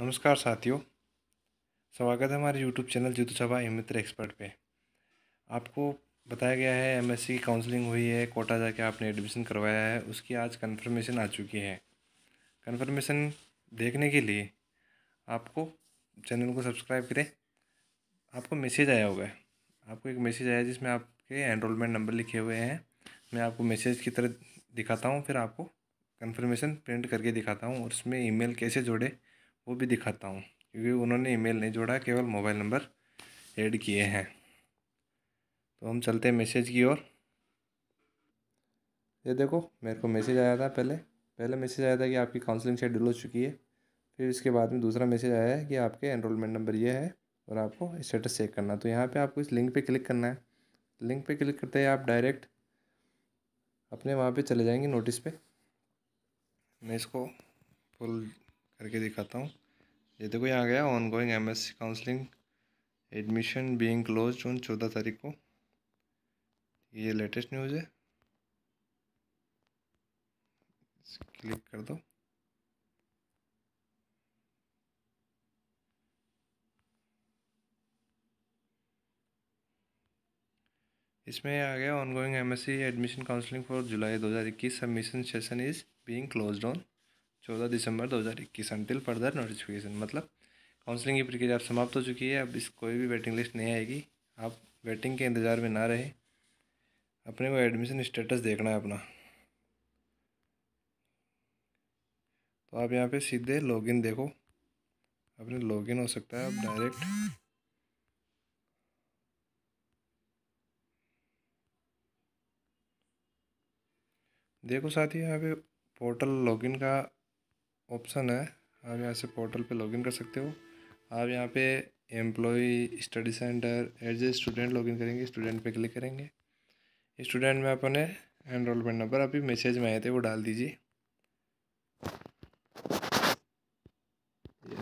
नमस्कार साथियों स्वागत है हमारे यूट्यूब चैनल जितु सभा मित्र एक्सपर्ट पे आपको बताया गया है एमएससी की काउंसलिंग हुई है कोटा जाके आपने एडमिशन करवाया है उसकी आज कंफर्मेशन आ चुकी है कंफर्मेशन देखने के लिए आपको चैनल को सब्सक्राइब करें आपको मैसेज आया होगा आपको एक मैसेज आया जिसमें आपके एनरोलमेंट नंबर लिखे हुए हैं मैं आपको मैसेज की तरह दिखाता हूँ फिर आपको कंफर्मेशन प्रिंट करके दिखाता हूँ और उसमें ईमेल कैसे जोड़े वो भी दिखाता हूँ क्योंकि उन्होंने ईमेल नहीं जोड़ा केवल मोबाइल नंबर ऐड किए हैं तो हम चलते हैं मैसेज की ओर ये देखो मेरे को मैसेज आया था पहले पहले मैसेज आया था कि आपकी काउंसलिंग शेड्यूल हो चुकी है फिर इसके बाद में दूसरा मैसेज आया है कि आपके एनरोलमेंट नंबर ये है और आपको स्टेटस चेक करना तो यहाँ पे आपको इस लिंक पे क्लिक करना है लिंक पे क्लिक करते ही आप डायरेक्ट अपने वहाँ पे चले जाएंगे नोटिस पे मैं इसको फुल करके दिखाता हूँ ये देखो यहाँ गया on going M S counselling admission being close on चौदह तारीख को ये लेटेस्ट न्यूज़ है क्लिक कर दो इसमें आ गया ongoing MSc admission counselling for July 2021 submission session is being closed on चौदह दिसंबर दो हज़ार इक्कीस अंटिल फर्दर नोटिफिकेशन मतलब काउंसलिंग की प्रक्रिया अब समाप्त हो चुकी है अब इस कोई भी वेटिंग लिस्ट नहीं आएगी आप वेटिंग के इंतज़ार में ना रहे अपने को एडमिशन स्टेटस देखना है अपना तो आप यहाँ पे सीधे लॉगिन देखो अपने लॉगिन हो सकता है आप डायरेक्ट देखो साथ ही यहाँ पे पोर्टल लॉगिन का ऑप्शन है आप यहाँ से पोर्टल पे लॉगिन कर सकते हो आप यहाँ पे employee study centre as a student login करेंगे स्टूडेंट पे क्लिक करेंगे स्टूडेंट में अपने एनरोलमेंट नंबर अभी मैसेज में आए थे वो डाल दीजिए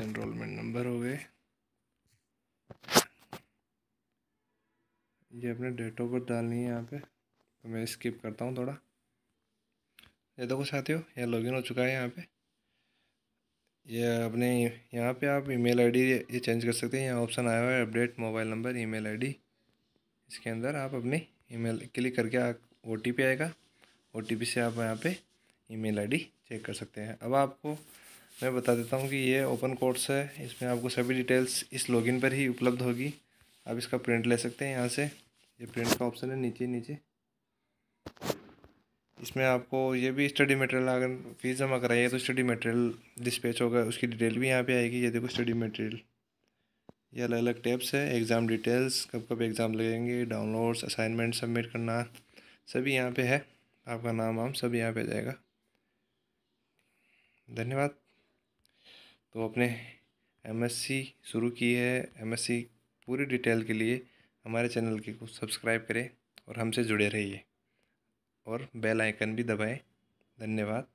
एनरोलमेंट नंबर हो गए ये अपने डेट ऑफ बर्थ डालनी है यहाँ पे तो मैं स्किप करता हूँ थोड़ा ये देखो साथियों यह लॉगिन हो चुका है यहाँ पे ये अपने यहाँ पे आप ईमेल आईडी ये चेंज कर सकते हैं यहाँ ऑप्शन आया हुआ है update mobile number email ID इसके अंदर आप अपने ईमेल क्लिक करके ओ टी पी आएगा ओ टी पी से आप यहाँ पे ईमेल आईडी चेक कर सकते हैं अब आपको मैं बता देता हूँ कि ये ओपन कोर्स है इसमें आपको सभी डिटेल्स इस लॉगिन पर ही उपलब्ध होगी आप इसका प्रिंट ले सकते हैं यहाँ से ये प्रिंट का ऑप्शन है नीचे नीचे इसमें आपको ये भी स्टडी मटेरियल अगर फीस जमा कराइए तो स्टडी मटेरियल डिस्पैच होगा उसकी डिटेल भी यहाँ पे आएगी ये देखो स्टडी मटेरियल ये अलग अलग टैब्स है एग्ज़ाम डिटेल्स कब कब एग्ज़ाम लगेंगे डाउनलोड्स असाइनमेंट सबमिट करना सभी यहाँ पे है आपका नाम वाम सब यहाँ पे आ जाएगा धन्यवाद तो अपने एम शुरू की है एम पूरी डिटेल के लिए हमारे चैनल के को सब्सक्राइब करें और हमसे जुड़े रहिए और बेल आइकन भी दबाएँ धन्यवाद